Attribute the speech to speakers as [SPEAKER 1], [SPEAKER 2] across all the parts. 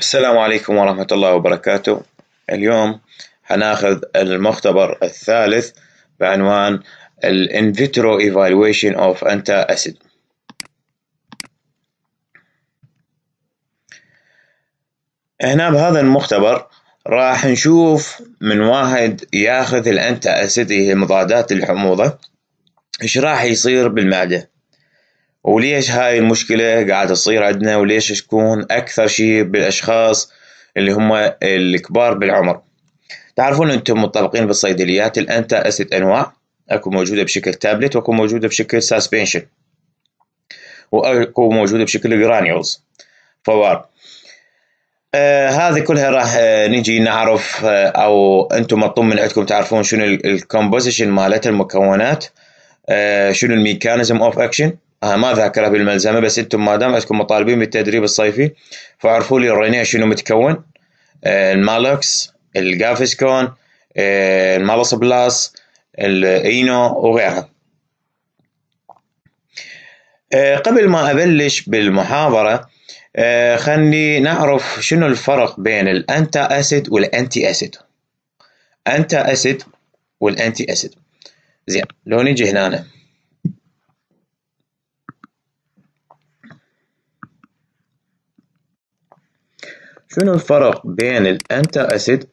[SPEAKER 1] السلام عليكم ورحمة الله وبركاته اليوم هناخذ المختبر الثالث بعنوان In vitro evaluation of antacid هنا بهذا المختبر راح نشوف من واحد ياخذ الانتا اسيد هي مضادات الحموضة ايش راح يصير بالمعدة وليش هاي المشكلة قاعدة تصير عندنا وليش تكون أكثر شيء بالأشخاص اللي هم الكبار بالعمر تعرفون أنتم مطلقين بالصيدليات الآن ثلاثة أنواع أكو موجودة بشكل تابلت وأكو موجودة بشكل ساسبنشن وأكو موجودة بشكل جرانيولز فوار آه هذه كلها راح آه نجي نعرف آه او انتم مطلوب من عندكم تعرفون شنو الكومبوزيشن مالت المكونات آه شنو الميكانيزم اوف اكشن أنا آه، ما ذاكرها بالملزمة بس أنتم ما دام عندكم مطالبين بالتدريب الصيفي فاعرفوا لي الرينيع شنو متكون آه، المالوكس الجافسكون آه، المالوس بلاس الاينو وغيرها قبل ما أبلش بالمحاضرة خلني نعرف شنو الفرق بين الأنتا أسيد والأنتي أسيد أنتا أسيد والأنتي أسيد زين لو نجي هنا أنا. شنو الفرق بين الانتا اسيد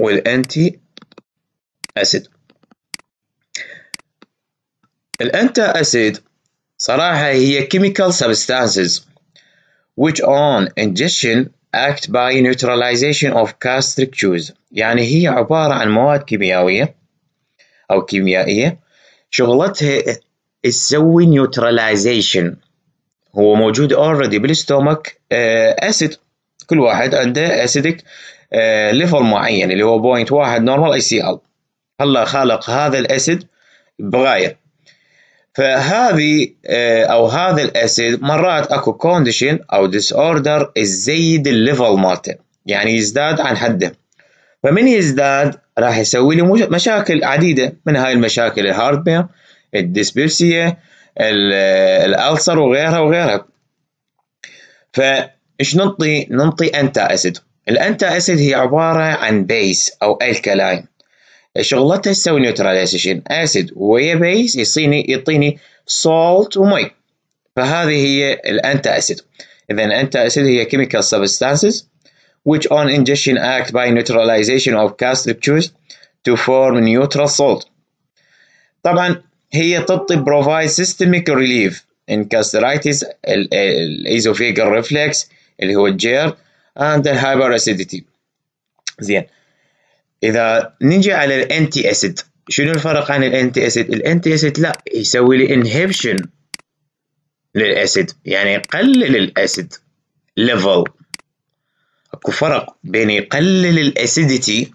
[SPEAKER 1] والانتي اسيد الانتا اسيد صراحة هي chemical substances which on ingestion act by neutralization of gastric juice يعني هي عبارة عن مواد كيميائية أو كيميائية شغلتها تسوي neutralization هو موجود already بالستومك اسيد آه، كل واحد عنده اسيدك آه، ليفل معين اللي هو بوينت واحد نورمال اي سي ال الله خالق هذا الاسيد بغايه فهذه آه، او هذا الاسيد مرات اكو كونديشن او ديس اوردر يزيد الليفل مالته يعني يزداد عن حده فمن يزداد راح يسوي لي مشاكل عديده من هاي المشاكل بير الديسبيبسيا الالسر وغيرها وغيرها ف ايش ننطي ننطي انتا اسيد الانتا اسيد هي عباره عن بيس او الكالاين شغلتها تسوي نيوتراليزيشن اسيد ويا بيس يصيني يعطيني سولت ومي فهذه هي الانتا اسيد اذا الانتا اسيد هي كيميكال سبستانسز which on ingestion act by neutralization of structures to form neutral salt طبعا هي تعطي provide systemic relief in gastritis, الايزوفيجال ريفلكس, اللي هو الجير اند hyper acidity زين اذا نجي على الانتي اسيد شنو الفرق عن الانتي اسيد الانتي اسيد لا يسوي لي انهبشن للاسيد يعني يقلل الاسيد ليفل اكو فرق بين يقلل الاسيديتي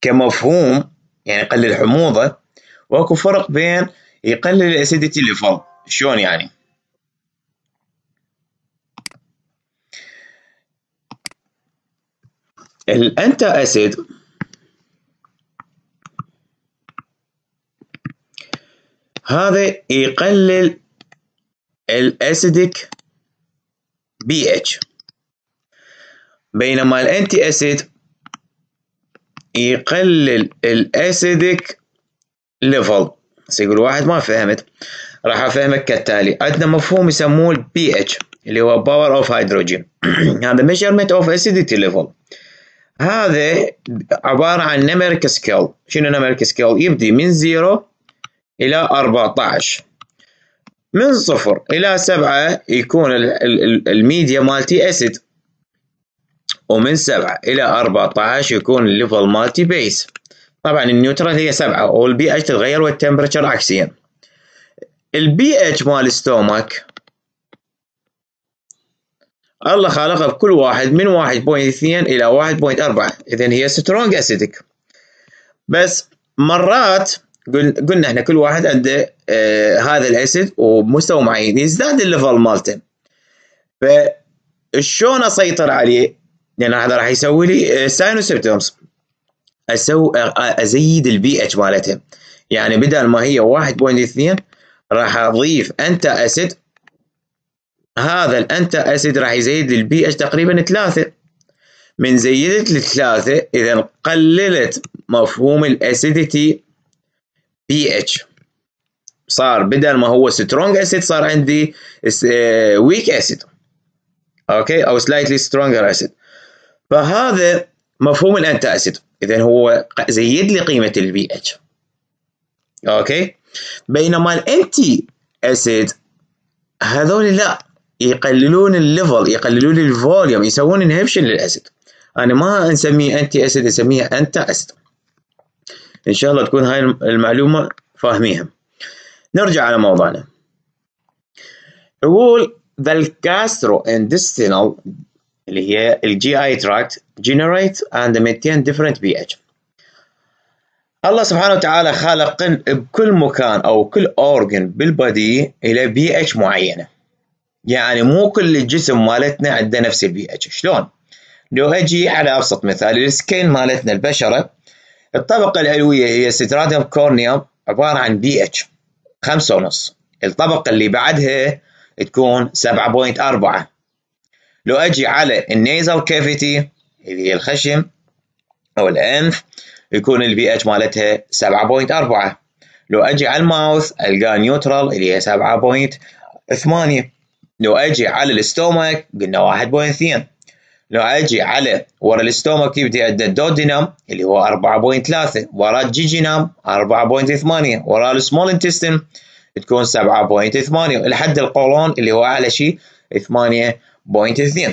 [SPEAKER 1] كمفهوم يعني يقلل حموضه واكو فرق بين يقلل الاسيديتي ليفل شلون يعني الانتا اسيد هذا يقلل الاسيدك بي اتش بينما الانتي اسيد يقلل الاسيدك ليفل سيقول واحد ما فهمت راح افهمك كالتالي عندنا مفهوم يسموه البي اتش اللي هو باور اوف هيدروجين هذا ميجرمنت اوف اسيديتي ليفل هذا عبارة عن نمرك سكيل شنو نمرك سكيل يبدي من 0 إلى 14 من صفر إلى سبعة يكون الميديا مالتي أسيد ومن سبعة إلى 14 يكون الليفل مالتي بيس طبعا النيوترال هي سبعة والبي اتش تتغير والتمبرتشر عكسيا البي اتش مال ستومك الله خلق بكل واحد من 1.2 إلى 1.4 إذا هي سترونج أسيدك بس مرات قلنا احنا كل واحد عنده آه هذا الاسيد وبمستوى معين يزداد الليفل مالته فشلون اسيطر عليه؟ لان هذا راح يسوي لي ساينو ساينوسيبتومز اسوي ازيد البي اتش مالتها يعني بدل ما هي 1.2 راح اضيف انت اسيد هذا الأنتا أسيد راح يزيد البي اتش تقريبا ثلاثة من زيدت لثلاثة إذا قللت مفهوم الأسيديتي بي اتش صار بدل ما هو سترونج اسيد صار عندي ويك اسيد اوكي او سلايتلي سترونجر اسيد فهذا مفهوم الانتا اسيد اذا هو زيد لي قيمه البي اتش اوكي بينما الانتي اسيد هذول لا يقللون الليفل يقللون الفوليوم يسوون انهبشن للاسيد انا ما نسميه انتي اسيد اسميه انتا اسيد ان شاء الله تكون هاي المعلومه فاهميها نرجع على موضوعنا يقول the gastrointestinal اللي هي الجي اي تراكت generate and maintain different pH الله سبحانه وتعالى خالق بكل مكان او كل اورجن بالبدي الى بي اتش معينه يعني مو كل الجسم مالتنا عنده نفس اتش شلون؟ لو أجي على أبسط مثال السكين مالتنا البشرة الطبقة العلوية هي ستراتم كورنيا عبارة عن بي اتش خمسة ونص الطبقة اللي بعدها تكون 7.4 لو أجي على النيزل كافيتي اللي هي الخشم أو الأنف يكون البي اتش مالتها 7.4 لو أجي على الماوث ألقى نيوترال اللي هي 7.8 لو اجي على الاستومك قلنا 1.2 لو اجي على ورا الاستومك يبدي ادى الدودينام اللي هو 4.3 ورا الجيجينام 4.8 ورا السمول انتستين تكون 7.8 لحد القولون اللي هو اعلى شيء 8.2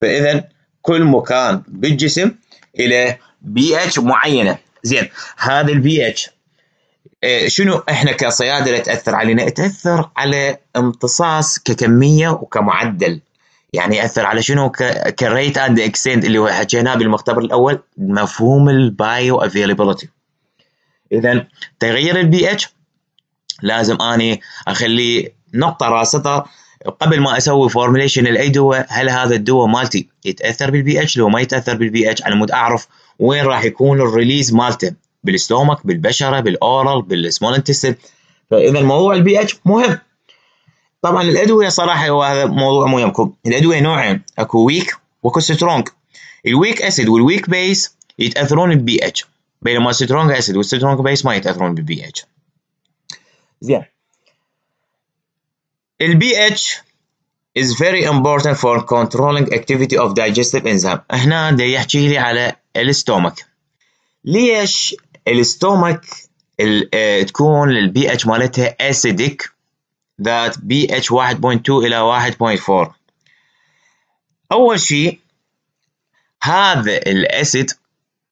[SPEAKER 1] فاذا كل مكان بالجسم الى بي اتش معينه زين هذا البي اتش إيه، شنو احنا كصيادله تاثر علينا؟ تاثر على امتصاص ككميه وكمعدل يعني ياثر على شنو كريت اند اكسنت اللي حكيناه بالمختبر الاول مفهوم البايو افيلابيلتي اذا تغير البي اتش لازم اني اخلي نقطه راسطه قبل ما اسوي فورميليشن لاي دواء هل هذا الدواء مالتي يتاثر بالبي اتش لو ما يتاثر بالبي اتش على مود اعرف وين راح يكون الريليز مالته بالستومك بالبشره بالاورال بالسمول انتستين فاذا موضوع البي اتش مهم طبعا الادويه صراحه هو هذا موضوع مهمكم الادويه نوعين اكو ويك واكو سترونج الويك اسيد والويك بيس يتاثرون بالبي اتش بينما سترونج اسيد والسترونج بيس ما يتاثرون بالبي اتش زين البي اتش is very important for controlling activity of digestive enzyme هنا دا يحكي لي على الستومك ليش الستومك آه، تكون البي اتش مالتها اسيدك ذات بي اتش 1.2 الى 1.4 اول شيء هذا الاسيد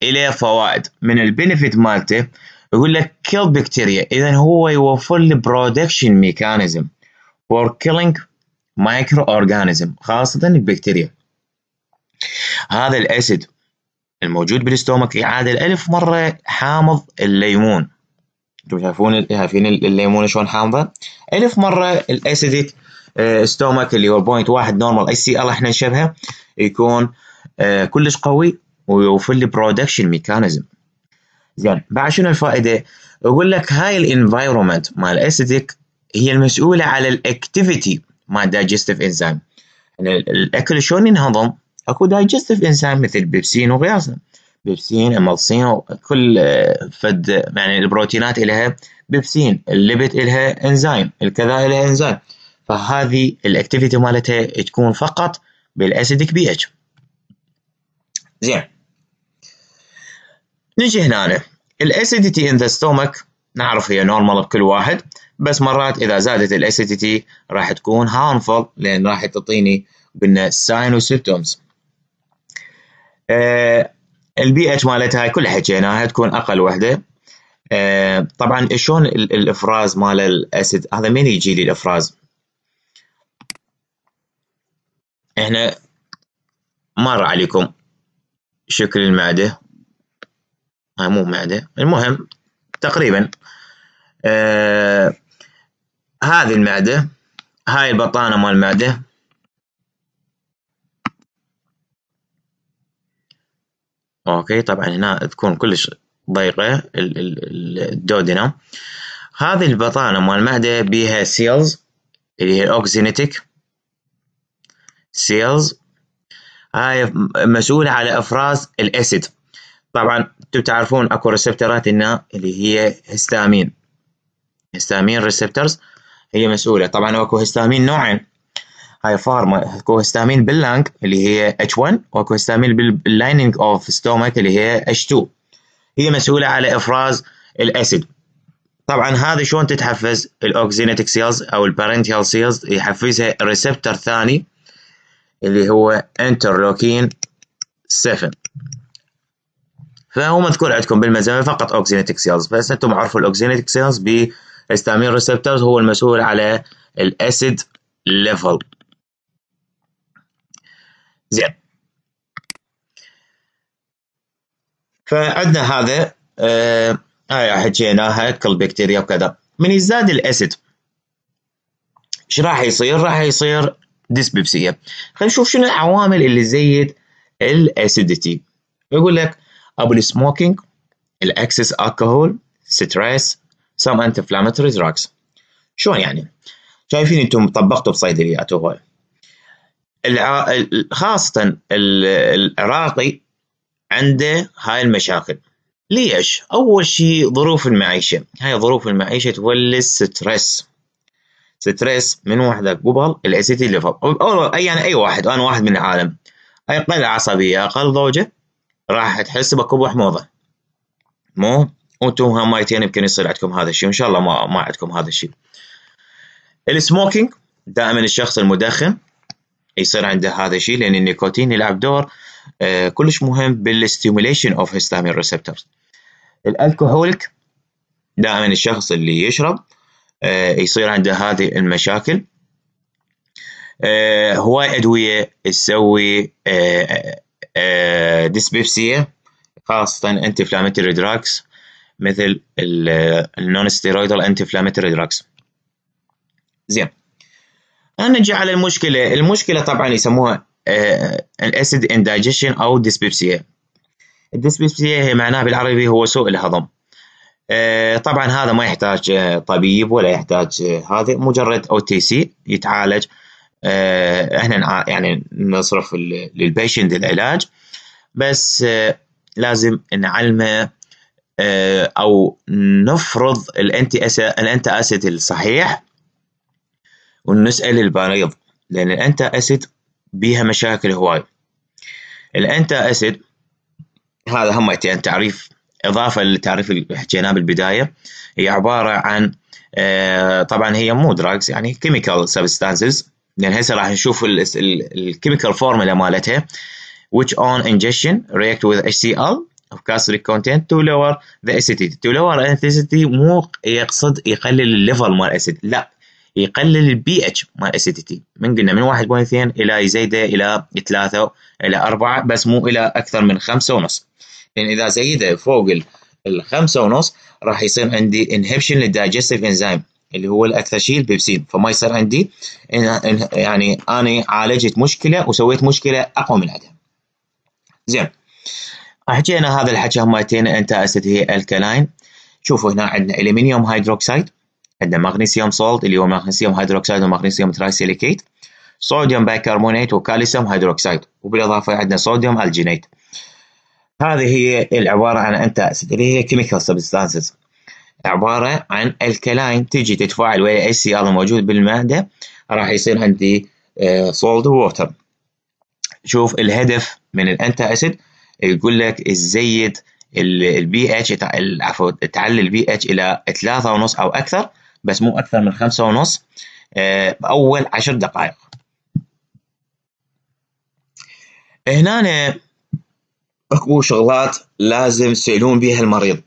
[SPEAKER 1] له فوائد من البنفيت مالته يقول لك كيل بكتيريا اذا هو يوفر لي برودكشن ميكانيزم فور كيلينج مايكرو اورجانيزم خاصه البكتيريا هذا الاسيد الموجود بالاستومك يعادل ألف مرة حامض الليمون انتم شايفون شايفين الليمون شلون حامضه ألف مرة الأسيديك آه، ستومك اللي هو بوينت واحد نورمال اي سي ال احنا نشبهه يكون آه، كلش قوي وفي البرودكشن ميكانيزم زين بعد شنو الفائده؟ يقول لك هاي الانفايرومنت مال الاسيديك هي المسؤوله على الاكتيفيتي مال دايجستيف يعني انزيم الاكل شلون ينهضم؟ اكو دايجستيف انسان مثل بيبسين وغيرها بيبسين امالسين وكل آه، فد يعني البروتينات الها بيبسين الليبت الها انزيم الكذا الها انزيم فهذه الاكتيفيتي مالتها تكون فقط بالاسيدك بي اتش زين نجي هنا الاسيديتي ان ذا ستومك نعرف هي نورمال بكل واحد بس مرات اذا زادت الاسيديتي راح تكون هارمفول لان راح تعطيني قلنا ساينو سيبتومز آه، البي اتش مالتها هاي كلها حكيناها تكون اقل وحده آه، طبعا شلون الافراز مال الاسيد هذا من يجي لي الافراز احنا مر عليكم شكل المعده هاي آه، مو معده المهم تقريبا آه هذه المعده هاي البطانه مال المعده اوكي طبعا هنا تكون كلش ضيقه الدودنا هذه البطانه مال المعده بيها سيلز اللي هي الاوكسينيتك سيلز هاي مسؤوله على افراز الاسيد طبعا انتم تعرفون اكو ريسبترات هنا اللي هي هستامين هستامين ريسبترز هي مسؤوله طبعا اكو هستامين نوعين هاي فارما اكو كوهستامين باللانك اللي هي H1 وكوهستامين باللايننج اوف ستومك اللي هي H2 هي مسؤولة على إفراز الأسيد طبعا هذا شلون تتحفز الاوكسينيتك سيلز او البارنتيال سيلز يحفزها ريسبتر ثاني اللي هو انترلوكين 7 فهو مذكور عندكم بالمزامير فقط اوكسينيتك سيلز بس انتم عرفوا الاوكسينيتك سيلز باستامين ريسبترز هو المسؤول على الاسيد ليفل زين فعندنا هذا آه, آه، هاي حكيناها كل بكتيريا وكذا من يزداد الاسيد ايش راح يصير؟ راح يصير ديسبيبسيا خلينا نشوف شنو العوامل اللي تزيد الاسيدتي يقول لك ابو السموكينج الاكسس الكحول ستريس سم انتي انفلاماتوري دراجز شلون يعني؟ شايفين انتم طبقتوا بصيدليات وهو خاصة العراقي عنده هاي المشاكل ليش؟ أول شيء ظروف المعيشة هاي ظروف المعيشة تولد ستريس ستريس من واحدة قبل الاسيتي ليفل أو يعني أي واحد أنا واحد من العالم أقل عصبية أقل ضوجة راح تحس بكبوح وحموضة مو وانتم همايتين يمكن يصير عندكم هذا الشيء وان شاء الله ما ما عندكم هذا الشيء السموكينج دائما الشخص المدخن يصير عنده هذا الشيء لان النيكوتين يلعب دور آه، كلش مهم بالستيموليشن اوف هيستامين ريسبتورز الالكوهوليك دائما الشخص اللي يشرب آه، يصير عنده هذه المشاكل آه، هواي ادويه تسوي ديسبيبسيا خاصه انتي فلامتري دراكس مثل النون ستيرويدال انتي فلامتري دراكس زين نجي على المشكله المشكله طبعا يسموها آه، الاسيد اندايجيشن او ديسبيبسيا الديسبيبسيا هي معناها بالعربي هو سوء الهضم آه، طبعا هذا ما يحتاج آه، طبيب ولا يحتاج هذا مجرد او تي سي يتعالج احنا يعني نصرف للبيشنت العلاج بس لازم نعلمه او نفرض الانتي الانتي اسيد الصحيح ونسأل المريض لأن الأنتا أسيد بيها مشاكل هواي الأنتا أسيد هذا هم يعني تعريف إضافة للتعريف اللي حكيناه بالبداية هي عبارة عن آه طبعا هي مو دراجز يعني كيميكال سبستانسز لأن هسه راح نشوف الكيميكال فورمولا مالتها which on ingestion react with HCl of calcium content to lower the acidity to lower the acidity مو يقصد يقلل الليفل مال الاسيد لا يقلل البي اتش مال اسيديتي من قلنا من 1.2 الى يزيده الى 3 الى 4 بس مو الى اكثر من 5 ونص لان اذا زيده فوق ال 5 ونص راح يصير عندي انهبشن للدايجستيف انزيم اللي هو الاكثر شيء البيبسين فما يصير عندي يعني انا عالجت مشكله وسويت مشكله اقوى من عدم زين حكينا هذا الحكي همتين انت هي الكلاين شوفوا هنا عندنا الومنيوم هيدروكسيد عندنا مغنيسيوم صولت اللي هو مغنيسيوم هيدروكسيد ومغنيسيوم ترايسيليكيت صوديوم بايكربونات وكالسيوم هيدروكسيد وبالاضافه عندنا صوديوم الجينيت هذه هي العباره عن انت اللي هي كيميكال سبستانسز عباره عن الكلاين تجي تتفاعل ويا اي سي ال موجود بالماده راح يصير عندي صولد آه، ووتر شوف الهدف من الانتا اسيد يقول لك تزيد البي اتش عفوا تعلي البي اتش الى 3.5 او اكثر بس مو أكثر من خمسة ونص بأول آه، عشر دقائق هنا اكو شغلات لازم تسألون بها المريض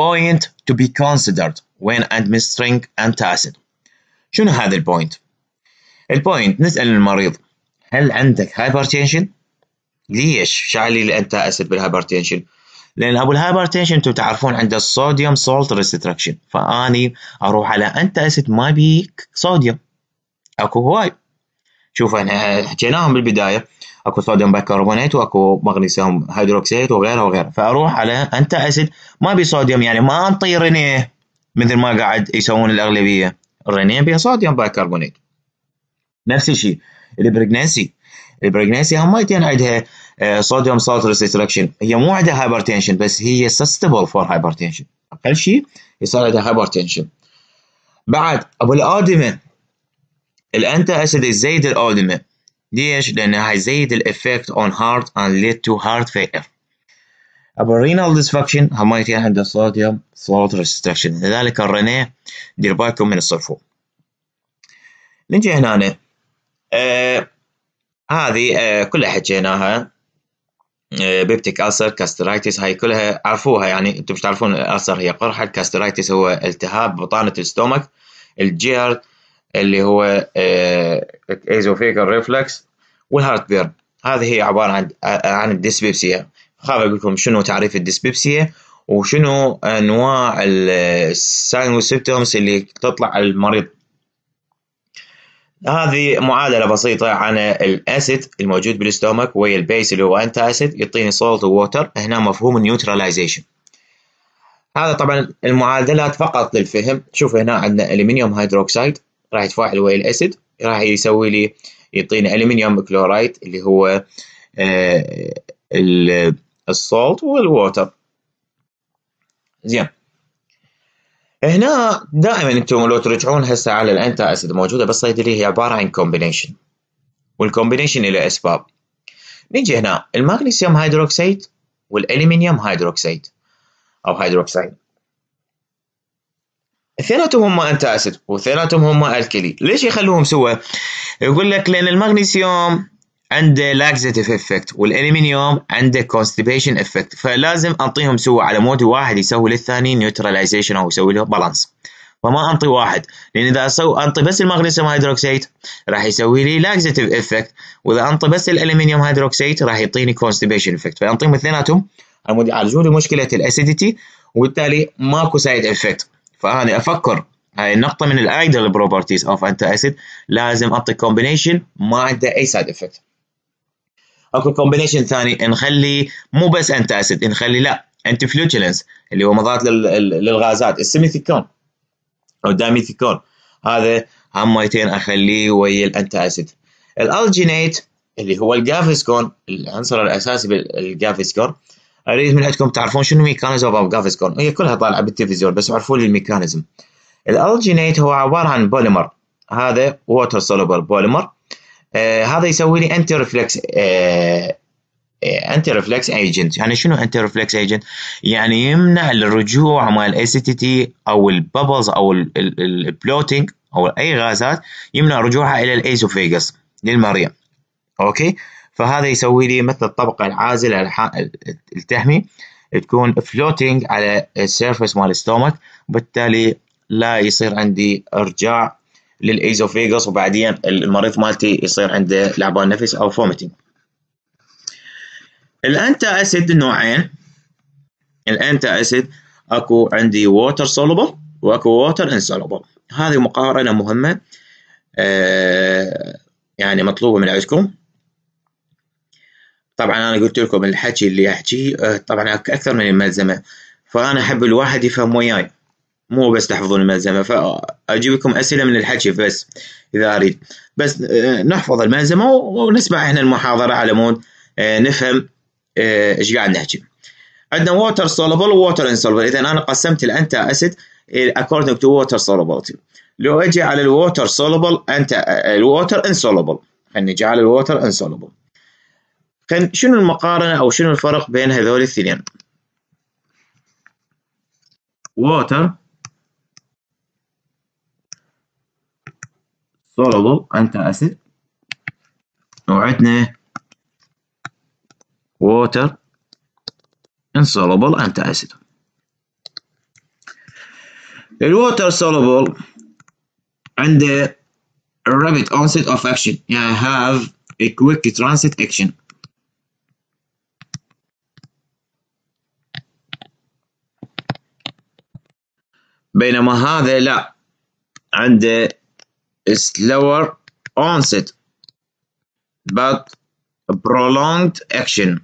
[SPEAKER 1] point to be considered when administering antacid شنو هذا البوينت؟ البوينت نسأل المريض هل عندك هايبرتنشن؟ ليش شعلي الانتاسيد بالهايبرتنشن؟ لان ابو الهايبرتنشن انتم تعرفون عنده الصوديوم سولت ريستركشن فاني اروح على انت اسيد ما بيك صوديوم اكو هواي شوف احنا حكيناهم بالبدايه اكو صوديوم بيكربونات واكو مغنيسيوم هيدروكسيد وغيره وغيره فاروح على انت اسيد ما بي صوديوم يعني ما انطي رينيه مثل ما قاعد يسوون الاغلبيه الرينيه بيها صوديوم بايكربونات نفس الشيء البريجنسي البريجنسي هم ممكن عندها صوديوم سالت ريستركشن هي مو عندها هايبرتنشن بس هي سستبل فور هايبرتنشن اقل شيء يصير عندها هايبرتنشن بعد ابو الادمه الانتا اسيد الزايد الادمه ليش؟ لان هاي زايد الافكت اون هارت اند ليد تو هارت فيلير ابو الرينال ديسفكشن هم عندها صوديوم سالت ريستركشن لذلك الرنيه دير بالكم من الصفو نجي هنا أه هذه آه، كلها حكيناها آه، بيبتيك ألسر كاسترايتس هاي كلها عرفوها يعني انتم مش تعرفون الألسر هي قرحة الكاسترايتس هو التهاب بطانة الستومك الجير اللي هو آه، ايزوفيكال ريفلكس والهارت بير هذه هي عبارة عن عن الديسبيبسيا خاف اقول لكم شنو تعريف الديسبيبسيا وشنو انواع الساين والسيبتومز اللي تطلع على المريض هذه معادله بسيطه عن الاسيد الموجود بالاستومك ويا البيس اللي هو انتا اسيد يعطيني صولت ووتر هنا مفهوم النيوتراليزيشن هذا طبعا المعادلات فقط للفهم شوف هنا عندنا المنيوم هيدروكسيد راح يتفاعل ويا الاسيد راح يسوي لي يعطيني المنيوم كلورايد اللي هو آه، الصولت والووتر زين هنا دائما انتم لو ترجعون هسه على الانتا اسيد موجوده بالصيدليه هي عباره عن كومبينيشن والكومبينيشن له اسباب نجي هنا المغنيسيوم هيدروكسيد والالمنيوم هيدروكسيد او هيدروكسيد اثنيناتهم هم انتا اسيد واثنيناتهم هم الكلي ليش يخلوهم سوا يقول لك لان المغنيسيوم عنده لاكزيتيف افكت والالمنيوم عنده كونستيبيشن افكت فلازم انطيهم سوى على مود واحد يسوي للثاني نيوتراليزيشن او يسوي له بالانس فما انطي واحد لان اذا اسوي انطي بس المغنيسيوم هيدروكسيد راح يسوي لي لاكزيتيف افكت واذا انطي بس الالمنيوم هيدروكسيد راح يعطيني كونستيبيشن افكت فانطيهم اثنيناتهم على مود يعالجون لي مشكله الاسيديتي وبالتالي ماكو سايد افكت فانا افكر هاي النقطه من الايدل بروبرتيز اوف انتي اسيد لازم اعطي كومبينيشن ما عنده اي سايد افكت اكو كومبينيشن ثاني نخلي مو بس انت اسيد نخلي لا انت فلوتشلنس اللي هو مضاد للغازات السيميثيكون او داميثيكون هذا هم ميتين اخليه ويا الانتا اسيد الالجينيت اللي هو الجافسكون العنصر الاساسي بالجافسكون اريد من عندكم تعرفون شنو ميكانيزم اوف جافسكون هي كلها طالعه بالتلفزيون بس عرفوا لي الميكانيزم الالجينيت هو عباره عن بوليمر هذا ووتر سولوبل بوليمر آه هذا يسوي لي انتي ريفلكس انتي ريفلكس ايجنت يعني شنو انتي ريفلكس ايجنت يعني يمنع الرجوع مال الاي سي تي تي او الببلز او البلوتنج او اي غازات يمنع رجوعها الى الايزوفيجس للمريء اوكي فهذا يسوي لي مثل الطبقه العازله التحمي تكون فلوتنج على السيرفس مال الستومك وبالتالي لا يصير عندي ارجاع للايزوفيجوس وبعدين المريض مالتي يصير عنده لعبان نفس او فوميتنج الانتا اسيد نوعين الانتا اسيد اكو عندي ووتر سولوبل واكو ووتر انسولوبل هذه مقارنه مهمه آه، يعني مطلوبه من عندكم طبعا انا قلت لكم الحكي اللي احكيه آه، طبعا اكثر من الملزمه فانا احب الواحد يفهم وياي مو بس تحفظون الملزمة فأجيب لكم أسئلة من الحكي بس إذا أريد بس آه، نحفظ الملزمة ونسمع إحنا المحاضرة على مود آه، نفهم آه، إيش قاعد نحكي عندنا water soluble water insoluble إذا أنا قسمت الأنتا أسيد according to water solubility لو أجي على الووتر soluble أنت الووتر insoluble خلينا نجي على الووتر insoluble خلينا شنو المقارنة أو شنو الفرق بين هذول الاثنين water soluble انت اسيد نوعيتنا ايه water insoluble انت اسيد الووتر soluble عنده rapid onset of action يعني have a quick transit action بينما هذا لا عنده slower onset but prolonged action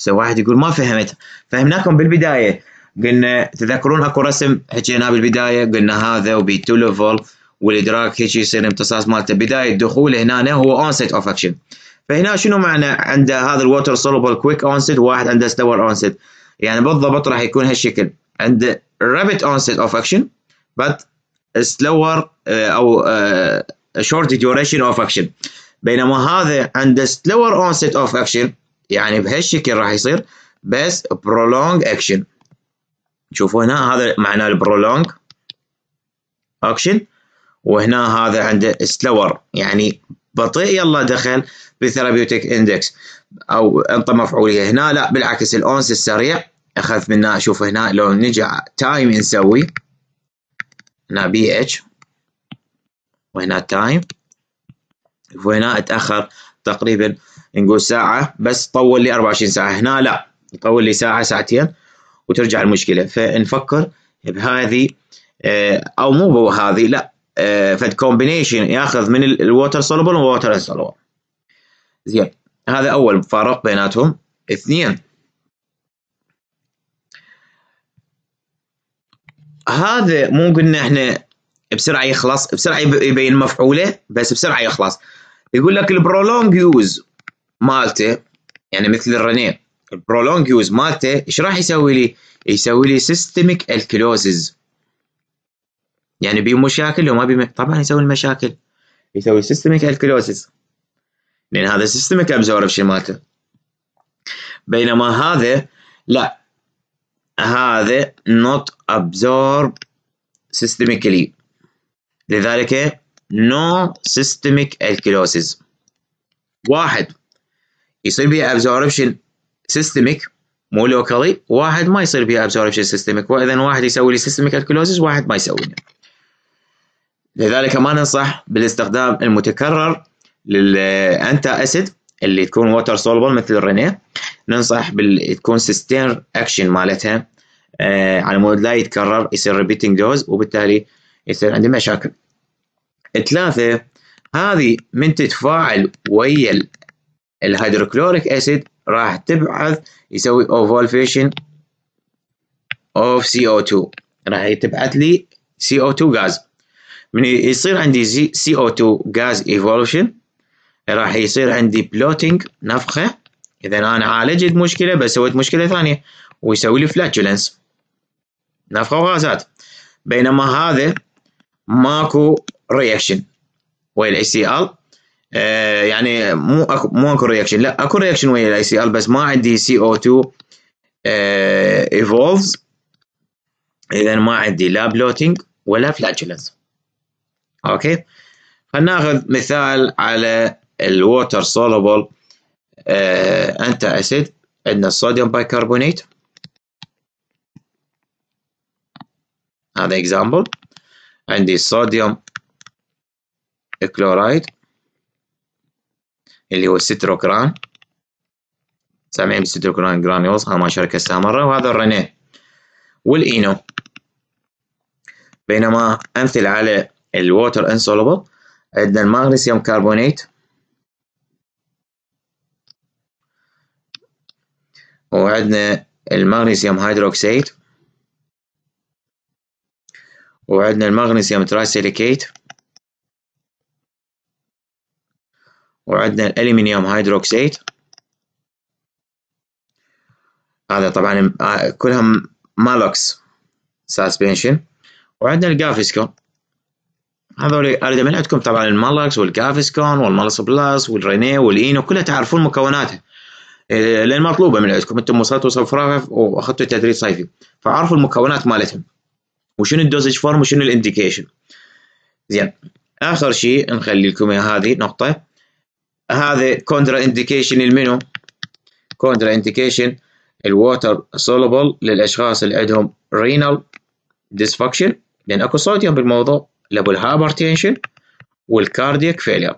[SPEAKER 1] هسه واحد يقول ما فهمت فهمناكم بالبداية قلنا تذكرون اكو رسم حكيناه بالبداية قلنا هذا وبي تو ليفل والادراك هيك يصير امتصاص مالته بداية دخول هنا هو onset اوف اكشن فهنا شنو معنى عند هذا الووتر سولبل كويك اونست وواحد عنده سلور اونست يعني بالضبط راح يكون هالشكل عند رابت اونست اوف اكشن but slower او uh, uh, short duration of action بينما هذا عنده slower onset of action يعني بهالشكل راح يصير بس prolonged action شوفوا هنا هذا معناه البرولونج اكشن وهنا هذا عنده سلور يعني بطيء يلا دخل بثيرابيوتيك اندكس او انطى مفعوليه هنا لا بالعكس الاونس السريع اخذ منه شوف هنا لو نجي تايم نسوي هنا بي اتش وهنا تايم وهنا اتاخر تقريبا نقول ساعه بس طول لي 24 ساعه هنا لا يطول لي ساعه ساعتين وترجع المشكله فنفكر بهذه آه، او مو بهذه لا آه، فد كومبينيشن ياخذ من الووتر سولبل والووتر سولبل زين هذا اول فارق بيناتهم اثنين هذا مو قلنا احنا بسرعه يخلص بسرعه يبين مفعوله بس بسرعه يخلص يقول لك البرولونج يوز مالته يعني مثل الرنين البرولونج يوز مالته ايش راح يسوي لي؟ يسوي لي سيستميك الكلوزز يعني بي مشاكل وما بي طبعا يسوي المشاكل يسوي سيستميك الكلوزز لان هذا سيستميك ابزوربشن مالته بينما هذا لا هذا not absorbed systemically لذلك no systemic alkalosis واحد يصير بيه absorption systemic مو locally واحد ما يصير بيه absorption systemic واذا واحد يسوي لي systemic alkalosis واحد ما يسوي لي لذلك ما ننصح بالاستخدام المتكرر للانتا اسيد اللي تكون ووتر سولبل مثل الرينيه ننصح بالتكون سيستير اكشن مالتها آه على مود لا يتكرر يصير ريبيتنج دوز وبالتالي يصير عندي مشاكل ثلاثة هذه من تتفاعل ويا الهيدروكلوريك اسيد راح تبعث يسوي اوفولفيشن اوف سي او 2 راح تبعث لي سي او 2 غاز من يصير عندي سي او 2 غاز ايفولوشن راح يصير عندي بلوتنج نفخه اذا انا عالجت مشكله بس سويت مشكله ثانيه ويسوي لي فلاتولنس نفخه وغازات بينما هذا ماكو رياكشن ويا الاي سي ال آه، يعني مو اكو مو اكو رياكشن لا اكو رياكشن ويا الاي سي ال بس ما عندي سي او 2 ايفولفز اذا ما عندي لا بلوتينج ولا فلاتولنس اوكي خلينا ناخذ مثال على الووتر سولوبل انتا اسيد عندنا الصوديوم بايكربونات هذا اكزامبل عندي الصوديوم كلورايد اللي هو الستروكران سامعين بالستروكران جرانيولز هذا ما شاركتها مرة وهذا الرنين والإينو بينما أمثل على الووتر انسولبل عندنا المغنيسيوم كربونيت وعندنا المغنيسيوم هيدروكسيد وعندنا المغنيسيوم ترايسيليكيت وعندنا الالمنيوم هيدروكسيد هذا طبعا كلهم مالوكس ساسبنشن وعندنا الجافيسكون هذول اريد من عندكم طبعا المالوكس والجافيسكون والمالوس بلس والرينيه والاينو كلها تعرفون مكوناتها إيه، لان مطلوبه من عندكم انتم وصلتوا فراغ واخذتوا تدريب صيفي فعرفوا المكونات مالتهم وشنو الدوزج فورم وشنو الانديكيشن زين اخر شيء نخلي لكم هذه نقطه هذا كونترا انديكيشن المنو كونترا انديكيشن الووتر سولبل للاشخاص اللي عندهم رينال ديسفاكشن لان اكو صوديوم بالموضوع لابو الهايبرتنشن والكارديك فيلير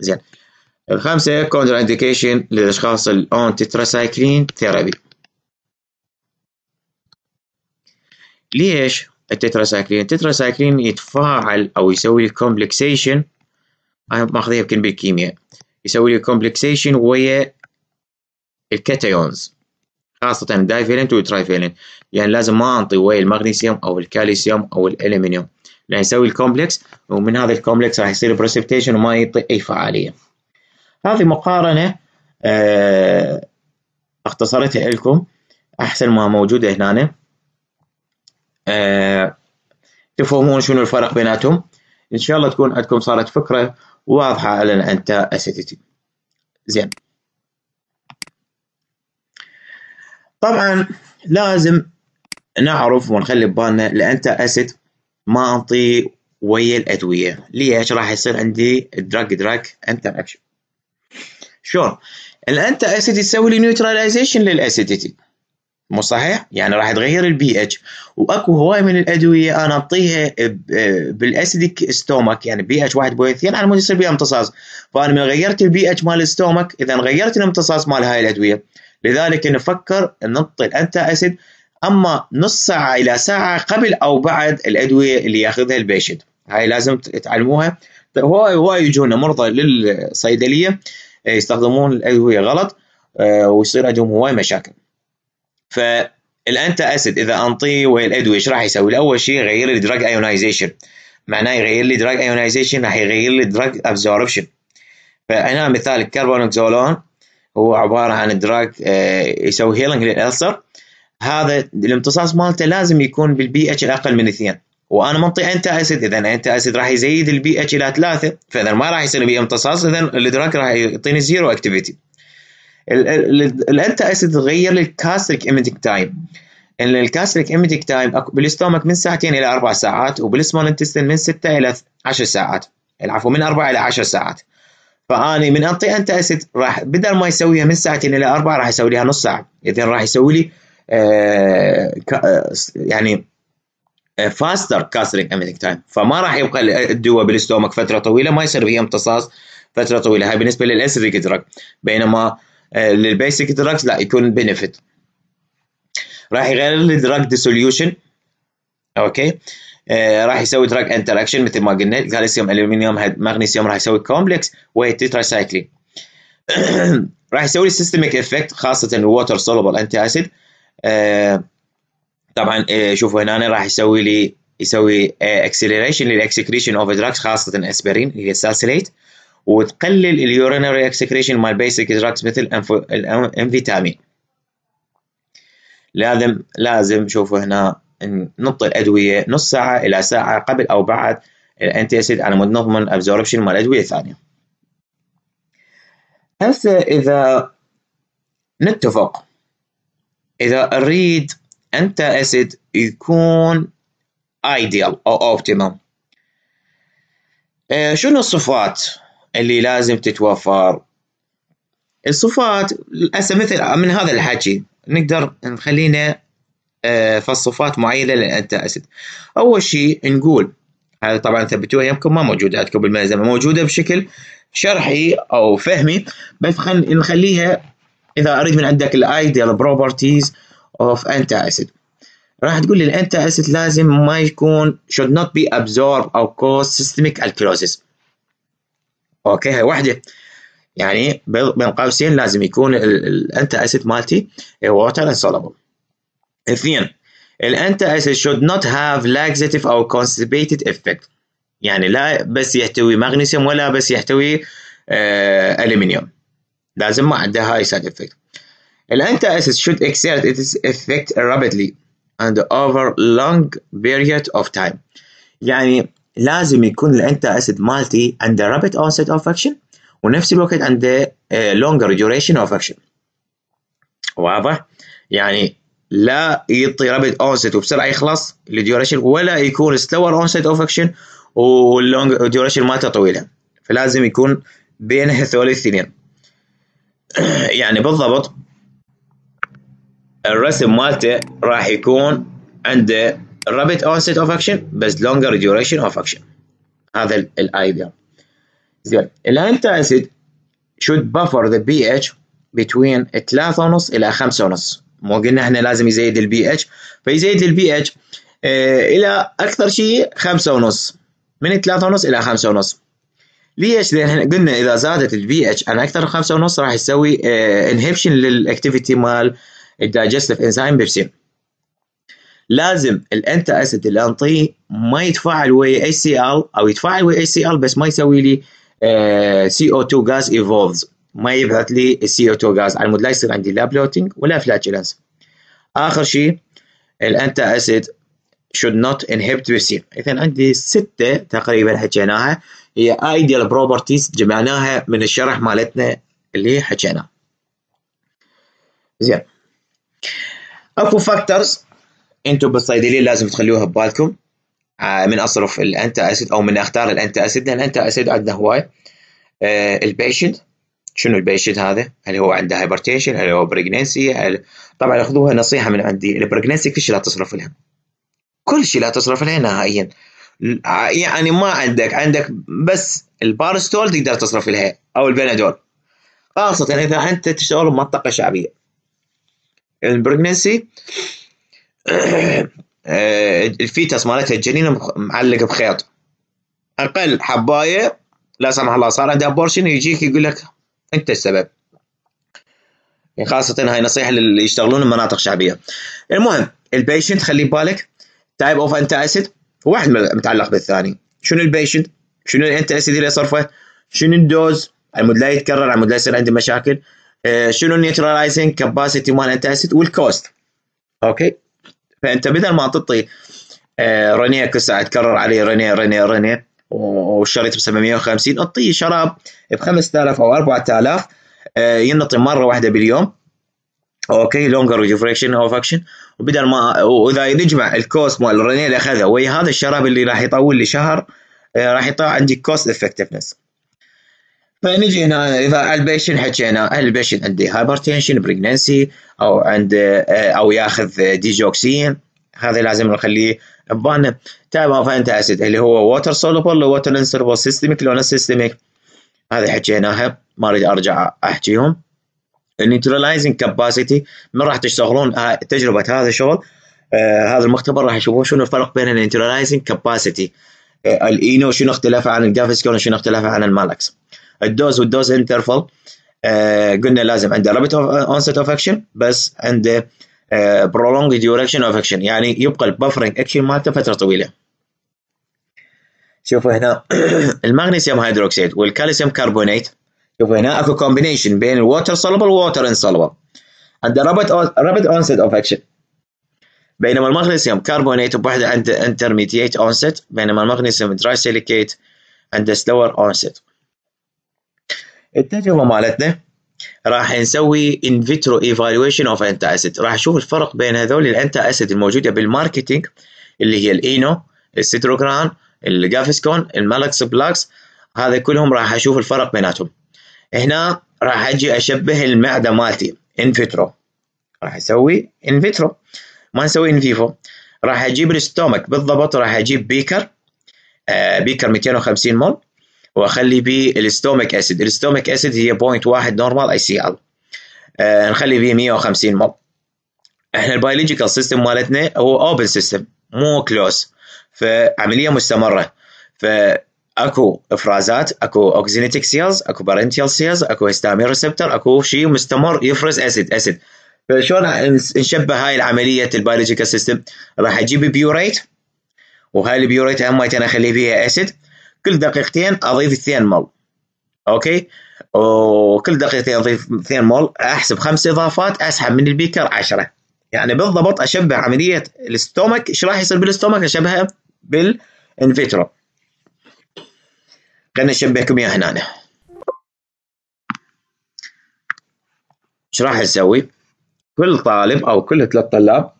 [SPEAKER 1] زين الخامسة كونتر اندكيشن للأشخاص الأون تتراسايكلين ثيرابي ليش التتراسايكلين التتراسايكلين يتفاعل أو يسوي كومبلكسيشن أنا ماخذها يمكن بالكيمياء يسوي لي كومبلكسيشن ويا الكاتيونز خاصة الدايفيلنت والترايفيلنت يعني لازم ما أنطي ويا المغنيسيوم أو الكالسيوم أو الألمنيوم لأن يسوي الكومبلكس ومن هذا الكومبلكس راح يصير بريسبتيشن وما يعطي أي فعالية هذه مقارنة آه، اختصرتها لكم احسن ما موجودة هنا أه تفهمون شنو الفرق بيناتهم ان شاء الله تكون عندكم صارت فكرة واضحة على الانتا اسيتيتي زين طبعا لازم نعرف ونخلي ببالنا الانتا اسيت ما انطيه ويا الادويه ليش راح يصير عندي دراج دراج انتر اكشن شلون؟ الانت اسيد تسوي لي نيوتراليزيشن للاسيديتي مو صحيح؟ يعني راح تغير البي اتش واكو هواي من الادويه انا اعطيها بالاسيديك ستومك يعني بي اتش 1.2 على مود يصير بها امتصاص فانا من غيرت البي اتش مال الستومك اذا غيرت الامتصاص مال هاي الادويه لذلك نفكر نعطي الانتا اسيد اما نص ساعه الى ساعه قبل او بعد الادويه اللي ياخذها البيشنت هاي لازم تعلموها هواي هواي يجونا مرضى للصيدليه إيه، يستخدمون الادويه غلط آه، ويصير عندهم هواي مشاكل فالانتا اسيد اذا انطيه ويا الادويه ايش راح يسوي؟ اول شيء يغير لي دراج ايونايزيشن معناه يغير لي دراج ايونايزيشن راح يغير لي دراج ابزوربشن فهنا مثال الكربونوكزولون هو عباره عن دراج آه، يسوي هيلنج للالسر هذا الامتصاص مالته لازم يكون بالبي اتش الاقل من اثنين وانا منطي انت اسيد اذا انت اسيد راح يزيد البي اتش الى ثلاثه فاذا ما راح يصير بي امتصاص اذا الادراك راح يعطيني زيرو اكتيفيتي الانت اسيد غير لي الكاستريك ايميتيك تايم الكاستريك ايميتيك تايم بالاستومك من ساعتين الى اربع ساعات وبالسمول انتستين من سته الى عشر ساعات العفو من اربع الى عشر ساعات فاني من انطي انت اسيد راح بدل ما يسويها من ساعتين الى اربع راح يسوي لها نص ساعه اذا راح يسوي لي آه, آه، يعني فاستر كاسترينج اميتنج تايم فما راح يبقى الدواء بالاستومك فتره طويله ما يصير فيها امتصاص فتره طويله هاي بالنسبه للاسيديك دراج بينما آه، للبيسك دراجز لا يكون بنفيت راح يغير الدراج ديسوليوشن اوكي راح يسوي دراج انتراكشن مثل ما قلنا الكالسيوم الومنيوم مغنيسيوم راح يسوي كومبلكس وهي راح يسوي سيستميك افكت خاصه الووتر سولبل انتي اسيد آه طبعا إيه، شوفوا هنا راح يسوي لي يسوي اكسلريشن للاكسكريشن اوف دراكس خاصه الاسبرين اللي هي السالسليت وتقلل اليورينري اكسكريشن مال بيسك دراكس مثل الانفيتامين لازم لازم شوفوا هنا نعطي الادويه نص ساعه الى ساعه قبل او بعد الانتي اسيد على مود نضمن ابزوربشن مال ادويه ثانيه هسه اذا نتفق اذا اريد انت اسيد يكون ideal او optimum آه، شنو الصفات اللي لازم تتوفر الصفات هسه مثل من هذا الحكي نقدر نخلينا آه، الصفات معينه للانت اسيد اول شيء نقول هذا طبعا ثبتوها يمكن ما موجوده عندكم بالملزمه موجوده بشكل شرحي او فهمي بس خل نخليها اذا اريد من عندك الايديال بروبرتيز of antacid راح تقول لي الانتاسيد لازم ما يكون should not be absorbed or cause systemic alkalosis أوكي هاي واحدة يعني بين قوسين لازم يكون الانتاسيد مالتي water insoluble اثنين الانتاسيد should not have laxative or constipated effect يعني لا بس يحتوي مغنيسيوم ولا بس يحتوي ألمنيوم آه، لازم ما عنده هاي سايد افكت An anti-acid should exert its effect rapidly and over long period of time. يعني لازم يكون anti acid مالتي عند rapid onset of action ونفس الوقت عند longer duration of action. واضح؟ يعني لا يعطي rapid onset وبسرعه يخلص duration ولا يكون سلور اونست اوف اكشن واللونج duration مالته طويله فلازم يكون بين هذول الاثنين يعني بالضبط الرسم مالته راح يكون عنده rapid onset of action بس longer duration of action هذا الايديا زين الانتاسيد should buffer the pH between 3.5 الى 5.5 مو قلنا احنا لازم يزيد البي اتش فيزيد البي اتش آه، الى اكثر شيء 5.5 من 3.5 الى 5.5 ليش؟ لان احنا قلنا اذا زادت البي اتش عن اكثر من 5.5 راح يسوي انهبشن للاكتيفيتي مال الدايجستيف انزايم بيبسين لازم الانتا اسيد اللي انطيه ما يتفاعل ويا اي سي ال او يتفاعل ويا اي سي ال بس ما يسوي لي سي او 2 غاز ايفولفز ما يبعث لي السي او 2 غاز على مود لا يصير عندي لا بلوتنج ولا فلاتulence اخر شيء الانتا اسيد should not inhibit بيبسين اذا عندي سته تقريبا حكيناها هي ايديال بروبرتيز جمعناها من الشرح مالتنا اللي حكيناه زين اكو فاكتورز انتم بالصيدليه لازم تخلوها ببالكم آه، من اصرف الانتا اسيد او من اختار الانتا اسيد لان الانتا اسيد عندنا هواي آه، البيشنت شنو البيشنت هذا؟ هل هو عنده هايبرتيشن؟ هل هو بريجنسي؟ هل... طبعا خذوها نصيحه من عندي البريجنسي كل شيء لا تصرف لها كل شيء لا تصرف لها نهائيا آه، يعني ما عندك عندك بس البارستول تقدر تصرف لها او البنادول خاصه اذا انت تشتغل بمنطقه شعبيه البرجنسي يعني الفيتس مالتها الجنين معلق بخيط اقل حبايه لا سمح الله صار عندها ابورشن يجيك يقول لك انت السبب يعني خاصة هاي نصيحة للي يشتغلون بمناطق شعبية. المهم البيشنت خلي بالك تايب اوف انت اسيد واحد متعلق بالثاني. شنو البيشنت؟ شنو الانت اسيد اللي صرفه؟ شنو الدوز؟ على مود لا يتكرر على مود لا يصير عنده مشاكل. آه، شنو النيوتراليزنج كاباسيتي مال انت اسيد والكوست اوكي فانت بدل ما تعطي آه، رنيه كل ساعه تكرر عليه رنيه رنيه رنيه وشريت ب 750 اعطيه شراب ب 5000 او 4000 آه، ينطي مره واحده باليوم اوكي لونجر ريفريكشن او فاكشن وبدل ما واذا نجمع الكوست مال الرنيه اللي اخذها ويا هذا الشراب اللي راح يطول لي شهر راح يطلع عندي كوست افكتفنس فنجي هنا اذا على البيشن حكينا هل البيشن عنده هايبرتنشن بريجنسي او عند آه، او ياخذ ديجوكسين هذا لازم نخليه ببالنا تايب اوف انت اسيد اللي هو ووتر سولوبل ووتر انسربل سيستميك لون سيستميك هذه حكيناها ما اريد ارجع احكيهم النيوترلايزنج كاباسيتي من راح تشتغلون آه، تجربه هذا الشغل آه هذا المختبر راح يشوفون شنو الفرق بين النيوترلايزنج كاباسيتي الاينو شنو اختلف عن الجافسكون شنو اختلف عن المالكس الدوز والدوز انترفال آه، قلنا لازم عنده رابت اونست اوف اكشن بس عنده برولونج ديوريشن اوف اكشن يعني يبقى البفرنج اكشن مالته فتره طويله شوفوا هنا المغنيسيوم هيدروكسيد والكالسيوم كربونيت شوفوا هنا اكو كومبينيشن بين الووتر سولبل والووتر انسولبل عنده رابت رابت اونست اوف اكشن بينما المغنيسيوم كربونيت بوحده عنده انترميديت اونست بينما المغنيسيوم دراي سيليكيت عنده سلور اونست التجربه مالتنا راح نسوي ان فيترو ايفالويشن اوف انتا اسيد راح نشوف الفرق بين هذول الانتا اسيد الموجوده بالماركتينج اللي هي الاينو السيتروجران الجافسكون المالكس بلاكس هذا كلهم راح اشوف الفرق بيناتهم هنا راح اجي اشبه المعده مالتي ان فيترو راح اسوي ان فيترو ما نسوي ان فيفو راح اجيب الستومك بالضبط راح اجيب بيكر آه بيكر 250 مول واخلي بيه الستومك اسيد الستومك اسيد هي بوينت واحد نورمال اي سي ال نخلي بيه 150 مول احنا البيولوجيكال سيستم مالتنا هو اوبن سيستم مو كلوز فعمليه مستمره فاكو افرازات اكو اوكسينيتيك سيلز اكو بارنتيال سيلز اكو هيستامين ريسبتر اكو شيء مستمر يفرز اسيد اسيد فشلون نشبه هاي العمليه البيولوجيكال سيستم راح اجيب بيوريت وهاي البيوريت هم انا اخلي بيها اسيد كل دقيقتين اضيف 2 مول اوكي وكل دقيقتين اضيف 2 مول احسب خمس اضافات اسحب من البيكر 10 يعني بالضبط اشبه عمليه الاستومك ايش راح يصير بالاستومك اشبهها بالانفيترو خلينا نشبهكم اياها هنا ايش راح نسوي؟ كل طالب او كل ثلاث طلاب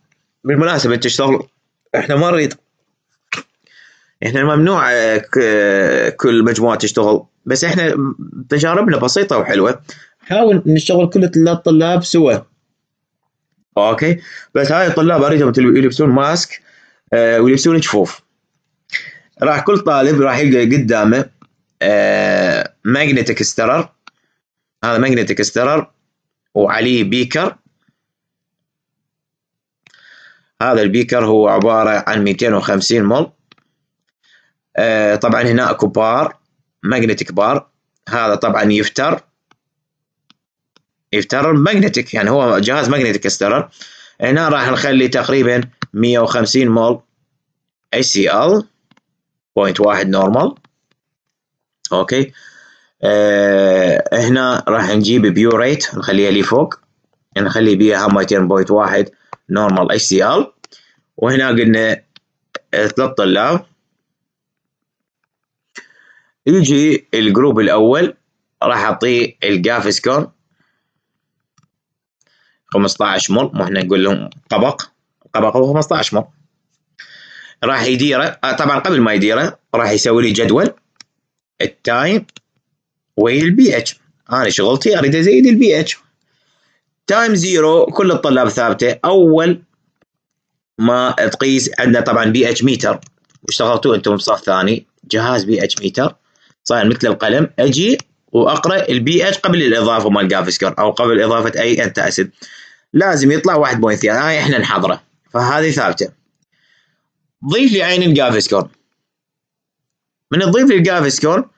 [SPEAKER 1] بالمناسبه انت تشتغل احنا ما نريد احنا ممنوع آه، آه، كل مجموعه تشتغل بس احنا تجاربنا بسيطه وحلوه حاول نشتغل كل الطلاب سوا اوكي بس هاي الطلاب اريدهم يلبسون ماسك آه، ويلبسون جفوف راح كل طالب راح يلقى قدامه آه ماجنتيك استرر هذا ماجنتيك استرر وعليه بيكر هذا البيكر هو عبارة عن 250 مول آه، طبعا هنا اكو بار ماجنتيك بار هذا طبعا يفتر يفتر ماجنتيك يعني هو جهاز ماجنتيك استرر هنا راح نخلي تقريبا 150 مول بوينت واحد نورمال اوكي آه، هنا راح نجيب بيوريت نخليها لي فوق يعني نخلي بيها هم 200.1 نورمال HCl وهنا قلنا 3000 يجي الجروب الاول راح اعطيه الجاف سكور 15 مر مو احنا نقول لهم طبق طبق هو 15 مر راح يديره آه، طبعا قبل ما يديره راح يسوي لي جدول التايم والبي اتش انا شغلتي اريد ازيد البي اتش تايم زيرو كل الطلاب ثابته اول ما تقيس عندنا طبعا بي اتش ميتر واشتغلتوا انتم بصف ثاني جهاز بي اتش ميتر صاير مثل القلم اجي واقرا البي اتش قبل الاضافه مال جافسكر او قبل اضافه اي انت اسد لازم يطلع 1.3 هاي احنا نحضره فهذه ثابته ضيف لي عين الجافسكر من تضيف لي الجافسكر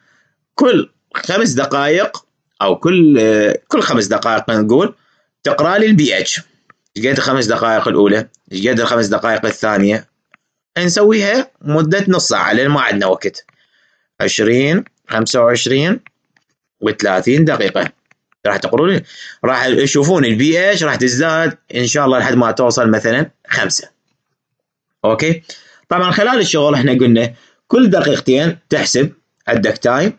[SPEAKER 1] كل خمس دقائق او كل كل خمس دقائق نقول تقرا لي البي اتش ايش قد الخمس دقائق الاولى ايش قد الخمس دقائق الثانيه نسويها مده نص ساعه لان ما عندنا وقت 20 25 و30 دقيقة راح تقولون راح تشوفون البي اتش راح تزداد ان شاء الله لحد ما توصل مثلا 5 اوكي طبعا خلال الشغل احنا قلنا كل دقيقتين تحسب عندك تايم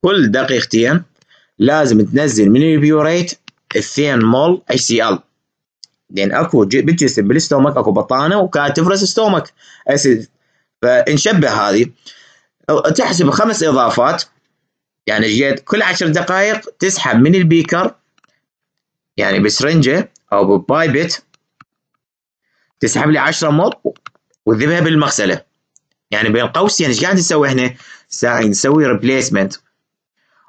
[SPEAKER 1] كل دقيقتين لازم تنزل من البيوريت 2 مول اتش سي ال لان اكو بالجسم بالستومك اكو بطانه وكانت تفرز ستومك اسيد فنشبه هذه تحسب خمس إضافات يعني جيت كل عشر دقائق تسحب من البيكر يعني بسرنجة أو ببايبت تسحب لي 10 مل وتذبها بالمغسلة يعني بين قوسين ايش قاعد نسوي احنا؟ ساعي نسوي ريبليسمنت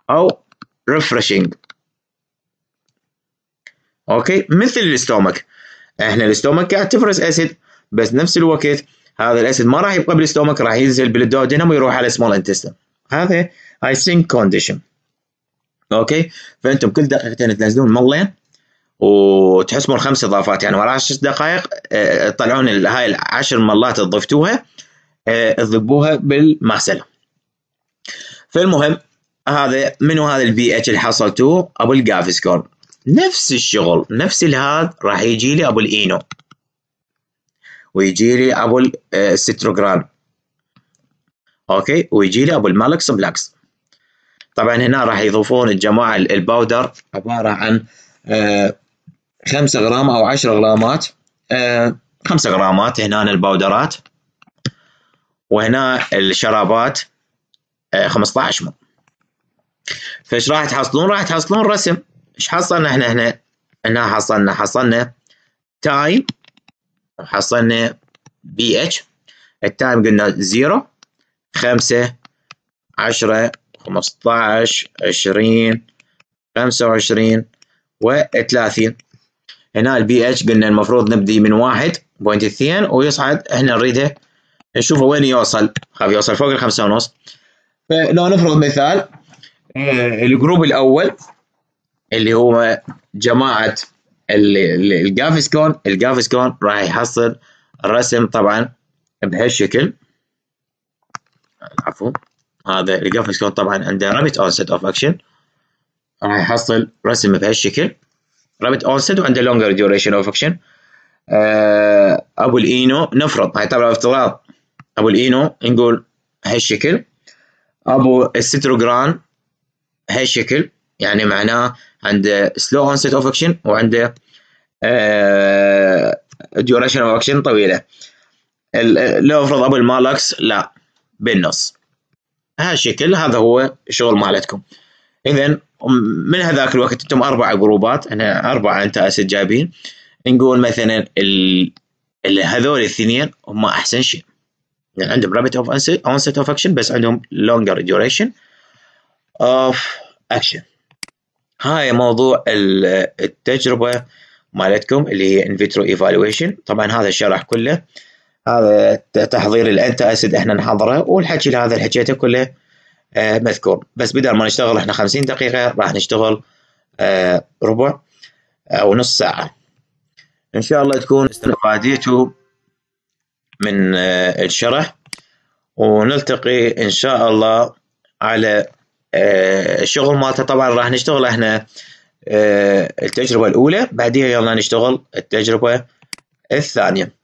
[SPEAKER 1] أو ريفرشنج اوكي مثل الاستومك احنا الاستومك قاعد تفرز اسيد بس نفس الوقت هذا الاسيد ما راح يبقى بالستومك راح ينزل بالدودينم ويروح على السمول انتستين هذا هاي سينك كونديشن اوكي فانتم كل دقيقتين تنزلون ملين وتحسبون خمس اضافات يعني ورا عشر دقائق تطلعون آه، آه، هاي العشر ملات اللي ضفتوها آه، تضبوها بالمغسله فالمهم هذا منو هذا البي اتش اللي حصلتوه ابو الجافسكور نفس الشغل نفس الهاد راح يجي لي ابو الاينو ويجي لي ابو الستروجرام آه، اوكي ويجي لي ابو المالكس بلاكس طبعا هنا راح يضيفون الجماعه الباودر عباره عن 5 آه، غرام او 10 غرامات 5 آه، غرامات هنا الباودرات وهنا الشرابات 15 مل فايش راح تحصلون؟ راح تحصلون رسم ايش حصلنا احنا هنا؟ هنا حصلنا حصلنا تايم حصلنا بي اتش التايم قلنا زيرو خمسة عشرة 15 عشرين خمسة وعشرين وثلاثين هنا البي اتش قلنا المفروض نبدي من واحد بوينت اثنين ويصعد احنا نريده نشوفه وين يوصل خاف يوصل فوق الخمسة ونص فلو نفرض مثال آه، الجروب الأول اللي هو جماعة الجافيس كون الجافيس كون راح يحصل الرسم طبعا بهالشكل عفوا هذا الجافيس كون طبعا عنده رابط اونست اوف اكشن راح يحصل رسم بهالشكل رابط اونست وعنده لونجر ديوريشن اوف اكشن ابو الاينو نفرض هاي طبعا افتراض ابو الاينو نقول هالشكل ابو الستروجران هالشكل يعني معناه عنده سلو اونست اوف اكشن وعنده ديوريشن اوف اكشن طويله لو افرض ابو المالكس لا بالنص هالشكل هذا هو الشغل مالتكم اذا من هذاك الوقت انتم اربع جروبات انا اربعه انت اسد جايبين نقول مثلا ال... هذول الاثنين هم احسن شيء يعني عندهم رابت اوف اونست اوف اكشن بس عندهم لونجر ديوريشن اوف اكشن هاي موضوع التجربه مالتكم اللي هي ان فيترو ايفالويشن طبعا هذا الشرح كله هذا تحضير الانتا اسيد احنا نحضره والحكي هذا اللي حكيته كله آه، مذكور بس بدل ما نشتغل احنا 50 دقيقه راح نشتغل آه، ربع او آه، نص ساعه ان شاء الله تكون استفاديتوا من الشرح ونلتقي ان شاء الله على آه، الشغل مالته طبعا راح نشتغل احنا آه، التجربة الأولى بعديها يلا نشتغل التجربة الثانية